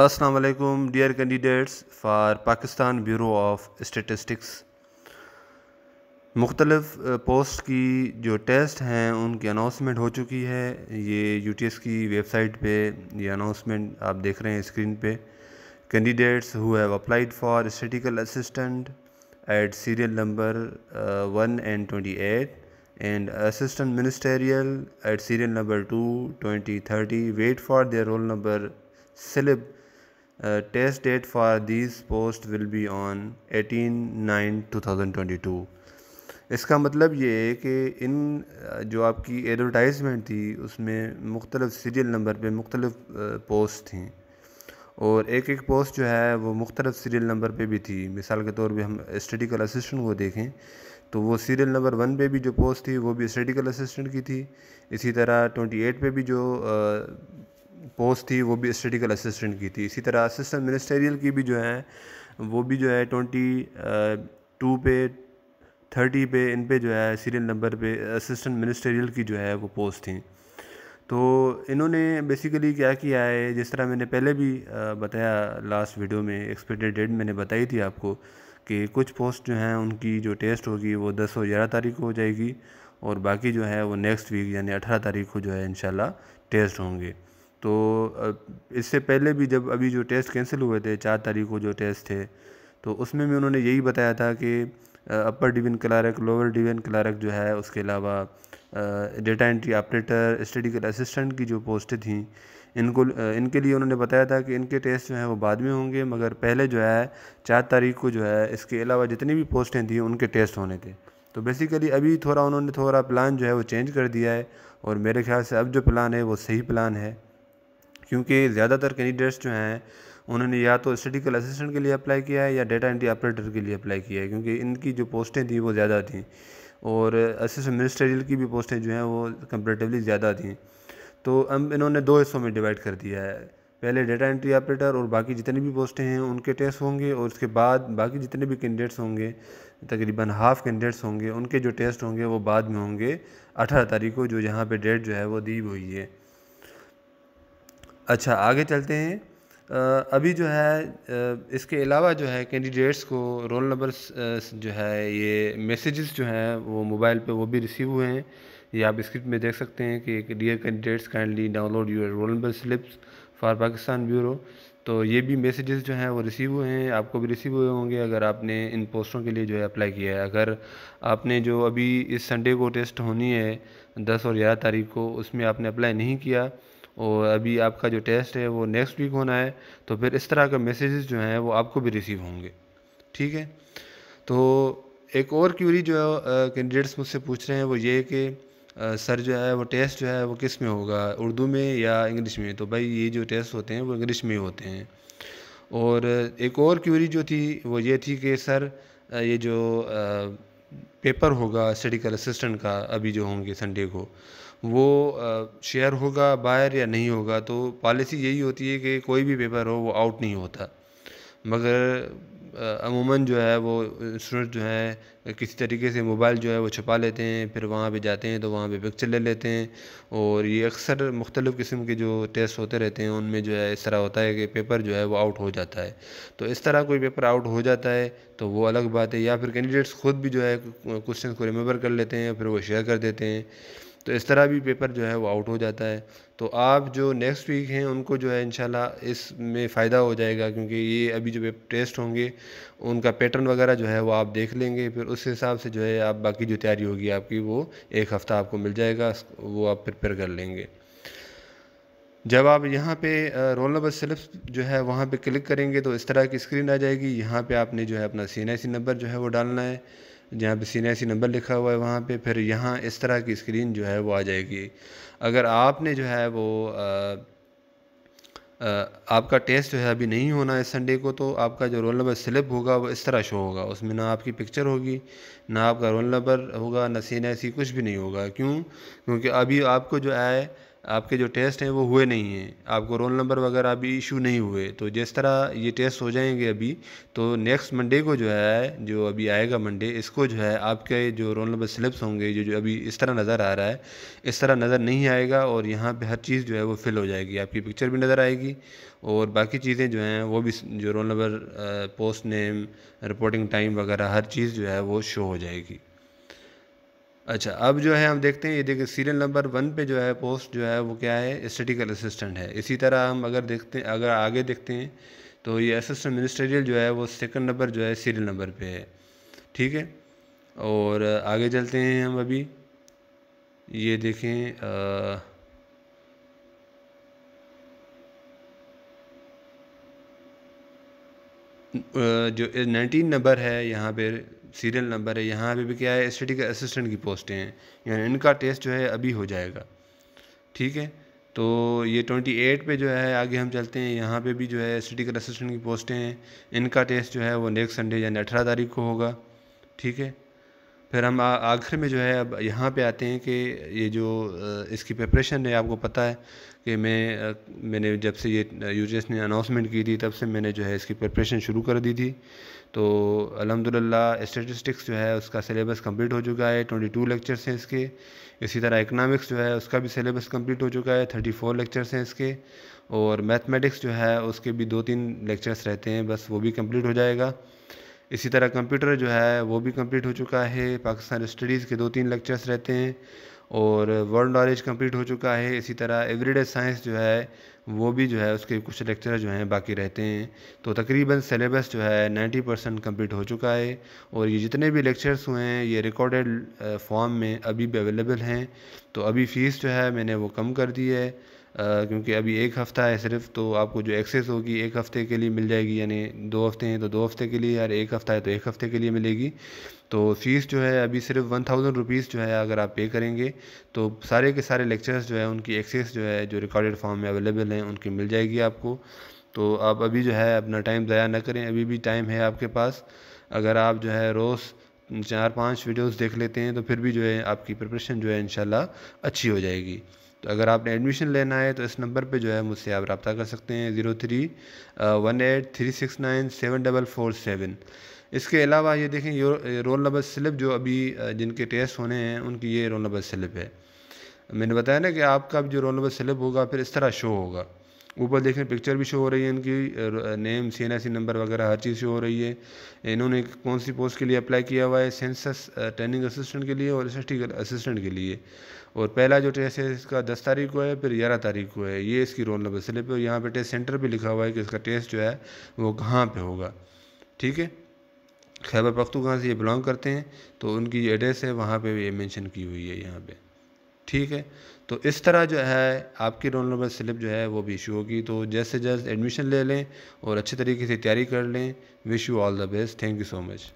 अस्सलाम वालेकुम dear candidates for Pakistan bureau of statistics मुख्तलफ़ पोस्ट की जो टेस्ट हैं उनकी अनाउंसमेंट हो चुकी है ये यू टी एस की वेबसाइट पे ये अनाउंसमेंट आप देख रहे हैं स्क्रीन पे candidates who have applied for statistical assistant at serial number one and twenty eight and assistant ministerial at serial number two twenty thirty wait for their roll number slip Uh, test date for B post will be on 18/9/2022 इसका मतलब ये है कि इन uh, जो आपकी advertisement थी उसमें मुख्तलिफ सीरियल नंबर पर मुख्तलिफ पोस्ट uh, थी और एक एक पोस्ट जो है वो मुख्तलिफ सीरियल नंबर पर भी थी मिसाल के तौर पर हम स्टडिकल असिस्टेंट को देखें तो वो सीरियल नंबर वन पे भी जो पोस्ट थी वो भी स्टडिकल असिस्टेंट की थी इसी तरह ट्वेंटी एट पे भी जो पोस्ट थी वो भी स्टेटिकल असिस्टेंट की थी इसी तरह असिस्टेंट मिनिस्टेरियल की भी जो है वो भी जो है ट्वेंटी टू पे थर्टी पे इन पे जो है सीरियल नंबर पे असिस्टेंट मिनिस्टेरियल की जो है वो पोस्ट थी तो इन्होंने बेसिकली क्या किया है जिस तरह मैंने पहले भी बताया लास्ट वीडियो में एक्सपेक्टेड डेट मैंने बताई थी आपको कि कुछ पोस्ट जो हैं उनकी जो टेस्ट होगी वो दस और ग्यारह तारीख को हो जाएगी और बाकी जो है वो नेक्स्ट वीक यानी अठारह तारीख को जो है इन टेस्ट होंगे तो इससे पहले भी जब अभी जो टेस्ट कैंसिल हुए थे चार तारीख को जो टेस्ट थे तो उसमें भी उन्होंने यही बताया था कि upper division clerk lower division clerk जो है उसके अलावा data entry operator statistical assistant की जो पोस्टें थी इनको इनके लिए उन्होंने बताया था कि इनके टेस्ट जो हैं वो बाद में होंगे मगर पहले जो है चार तारीख को जो है इसके अलावा जितनी भी पोस्टें थी उनके टेस्ट होने थे तो बेसिकली अभी थोड़ा उन्होंने थोड़ा प्लान जो है वो चेंज कर दिया है और मेरे ख्याल से अब जो प्लान है वो सही प्लान है क्योंकि ज़्यादातर कैंडिडेट्स जो हैं उन्होंने या तो स्टडिकल असिस्टेंट के लिए अप्लाई किया है या डेटा एंट्री ऑपरेटर के लिए अप्लाई किया है क्योंकि इनकी जो पोस्टें थी वो ज़्यादा थी और असिस्टेंट मिनिस्ट्रियल की भी पोस्टें जो हैं वो कंपेरेटिवली ज़्यादा थी तो अब इन्होंने दो हिस्सों में डिवाइड कर दिया है पहले डाटा एंट्री ऑपरेटर और बाकी जितने भी पोस्टें हैं उनके टेस्ट होंगे और उसके बाद बाकी जितने भी कैंडिडेट्स होंगे तकरीबन हाफ कैंडिडेट्स होंगे उनके जो टेस्ट होंगे वो बाद में होंगे अठारह तारीख को जो यहाँ पे डेट जो है वो दी हुई है अच्छा आगे चलते हैं अभी जो है इसके अलावा जो है कैंडिडेट्स को रोल नंबर जो है ये मैसेजेस जो हैं वो मोबाइल पे वो भी रिसीव हुए हैं ये आप स्क्रिप्ट में देख सकते हैं कि dear candidates kindly download your roll number slips for Pakistan bureau तो ये भी मैसेजेस जो हैं वो रिसीव हुए हैं आपको भी रिसीव हुए होंगे अगर आपने इन पोस्टों के लिए जो है अप्लाई किया है अगर आपने जो अभी इस संडे को टेस्ट होनी है दस और ग्यारह तारीख को उसमें आपने अप्लाई नहीं किया और अभी आपका जो टेस्ट है वो नेक्स्ट वीक होना है तो फिर इस तरह के मैसेजेस जो हैं वो आपको भी रिसीव होंगे ठीक है तो एक और क्यूरी जो है कैंडिडेट्स मुझसे पूछ रहे हैं वो ये कि सर जो है वो टेस्ट जो है वो किस में होगा उर्दू में या इंग्लिश में तो भाई ये जो टेस्ट होते हैं वो इंग्लिश में ही होते हैं और एक और क्यूरी जो थी वो ये थी कि सर ये जो पेपर होगा स्टडिकल असिस्टेंट का अभी जो होंगे संडे को वो शेयर होगा बायर या नहीं होगा तो पॉलिसी यही होती है कि कोई भी पेपर हो वो आउट नहीं होता मगर अमूमन जो है वो स्टूडेंट जो है किसी तरीके से मोबाइल जो है वो छुपा लेते हैं फिर वहाँ पे जाते हैं तो वहाँ पे पिक्चर ले लेते हैं और ये अक्सर मुख्तलिफ़ किस्म के जो टेस्ट होते रहते हैं उनमें जो है इस तरह होता है कि पेपर जो है वो आउट हो जाता है तो इस तरह कोई पेपर आउट हो जाता है तो वो अलग बात है या फिर कैंडिडेट्स खुद भी जो है क्वेश्चन को रिमेंबर कर लेते हैं फिर वो शेयर कर देते हैं तो इस तरह भी पेपर जो है वो आउट हो जाता है तो आप जो नेक्स्ट वीक हैं उनको जो है इंशाल्लाह इसमें फ़ायदा हो जाएगा क्योंकि ये अभी जो टेस्ट होंगे उनका पैटर्न वगैरह जो है वो आप देख लेंगे फिर उस हिसाब से जो है आप बाकी जो तैयारी होगी आपकी वो एक हफ़्ता आपको मिल जाएगा वो आप प्रिपेयर कर लेंगे जब आप यहाँ पे रोल नंबर सिलिप्स जो है वहाँ पे क्लिक करेंगे तो इस तरह की स्क्रीन आ जाएगी यहाँ पे आपने जो है अपना सी एन नंबर जो है वो डालना है जहाँ पे सीनियासी नंबर लिखा हुआ है वहाँ पे फिर यहाँ इस तरह की स्क्रीन जो है वो आ जाएगी अगर आपने जो है वो आ, आ, आपका टेस्ट जो है अभी नहीं होना इस संडे को तो आपका जो रोल नंबर स्लिप होगा वो इस तरह शो होगा उसमें ना आपकी पिक्चर होगी ना आपका रोल नंबर होगा ना सीन ऐसी कुछ भी नहीं होगा क्यों क्योंकि अभी आपको जो है आपके जो टेस्ट हैं वो हुए नहीं हैं आपको रोल नंबर वगैरह अभी इशू नहीं हुए तो जिस तरह ये टेस्ट हो जाएंगे अभी तो नेक्स्ट मंडे को जो है जो अभी आएगा मंडे इसको जो है आपके जो रोल नंबर स्लिप्स होंगे जो जो अभी इस तरह नज़र आ रहा है इस तरह नज़र नहीं आएगा और यहाँ पर हर चीज़ जो है वो फिल हो जाएगी आपकी पिक्चर भी नज़र आएगी और बाकी चीज़ें जो हैं वो भी जो roll number post name reporting time वगैरह हर चीज़ जो है वो शो हो जाएगी अच्छा अब जो है हम देखते हैं ये देखिए सीरियल नंबर वन पे जो है पोस्ट जो है वो क्या है स्टेटिकल असिस्टेंट है इसी तरह हम अगर देखते हैं अगर आगे देखते हैं तो ये असिस्टेंट मिनिस्ट्रियल जो है वो सेकंड नंबर जो है सीरियल नंबर पे है ठीक है और आगे चलते हैं हम अभी ये देखें आ, जो नाइनटीन नंबर है यहाँ पर सीरियल नंबर है यहाँ पे भी क्या है एस के असिस्टेंट की पोस्टें हैं यानी इनका टेस्ट जो है अभी हो जाएगा ठीक है तो ये ट्वेंटी एट पे जो है आगे हम चलते हैं यहाँ पे भी जो है एस के असिस्टेंट की पोस्टें हैं इनका टेस्ट जो है वो नेक्स्ट संडे यानी अठारह तारीख को होगा ठीक है फिर हम आखिर में जो है अब यहाँ पे आते हैं कि ये जो इसकी प्रिपरेशन है आपको पता है कि मैं मैंने जब से ये यूजर्स ने अनाउंसमेंट की थी तब से मैंने जो है इसकी प्रिपरेशन शुरू कर दी थी तो अलहमदिल्ला स्टेटिस्टिक्स जो है उसका सिलेबस कंप्लीट हो चुका है ट्वेंटी टू लेक्चर्स हैं इसके इसी तरह इकनॉमिक्स जो है उसका भी सिलेबस कंप्लीट हो चुका है थर्टी फोर लेक्चर्स हैं इसके और मैथमेटिक्स जो है उसके भी दो तीन लेक्चर्स रहते हैं बस वो भी कम्प्लीट हो जाएगा इसी तरह कंप्यूटर जो है वो भी कंप्लीट हो चुका है पाकिस्तान स्टडीज़ के दो तीन लेक्चर्स रहते हैं और वर्ल्ड नॉलेज कंप्लीट हो चुका है इसी तरह एवरीडे साइंस जो है वो भी जो है उसके कुछ लेक्चर जो हैं बाकी रहते हैं तो तकरीबन सिलेबस जो है 90 परसेंट कम्प्लीट हो चुका है और ये जितने भी लेक्चर्स हुए हैं ये रिकॉर्डेड फॉर्म में अभी भी अवेलेबल हैं तो अभी फ़ीस जो है मैंने वो कम कर दी है क्योंकि अभी एक हफ़्ता है सिर्फ तो आपको जो एक्सेस होगी एक हफ़्ते के लिए मिल जाएगी यानी दो हफ़्ते हैं तो दो हफ़्ते के लिए यार एक हफ़्ता है तो एक हफ़्ते के लिए मिलेगी तो फ़ीस जो है अभी सिर्फ वन थाउजेंड रुपीज़ जो है अगर आप पे करेंगे तो सारे के सारे लेक्चर्स जो है उनकी एक्सेस जो है जो रिकॉर्डेड फॉर्म में अवेलेबल हैं उनकी मिल जाएगी आपको तो आप अभी जो है अपना टाइम ज़ाया ना करें अभी भी टाइम है आपके पास अगर आप जो है रोज़ चार पांच वीडियोस देख लेते हैं तो फिर भी जो है आपकी प्रिपरेशन जो है इन अच्छी हो जाएगी तो अगर आपने एडमिशन लेना है तो इस नंबर पे जो है मुझसे आप रबता कर सकते हैं zero three one eight three six nine seven double four seven इसके अलावा ये देखें रोल नंबर स्लिप जो अभी जिनके टेस्ट होने हैं उनकी ये रोल नंबर स्लिप है मैंने बताया ना कि आपका जो रोल नंबर स्लिप होगा फिर इस तरह शो होगा ऊपर देखें पिक्चर भी शो हो रही है इनकी name C N I C number वगैरह हर चीज़ शो हो रही है इन्होंने कौन सी पोस्ट के लिए अप्लाई किया हुआ है सेंसस ट्रेनिंग असिस्टेंट के लिए और एस असिस्टेंट के लिए और पहला जो टेस्ट है इसका दस तारीख को है फिर ग्यारह तारीख को है ये इसकी रोल नंबर स्लिप है और यहाँ पर टेस्ट सेंटर भी लिखा हुआ है कि इसका टेस्ट जो है वो कहाँ पर होगा ठीक है खैबर कहाँ से ये बिलोंग करते हैं तो उनकी एड्रेस है वहाँ पर ये मैंशन की हुई है यहाँ पर ठीक है तो इस तरह जो है आपकी रोल नंबर स्लिप जो है वो भी इशू होगी तो जैसे जैसे एडमिशन ले लें और अच्छे तरीके से तैयारी कर लें wish you all the best thank you so much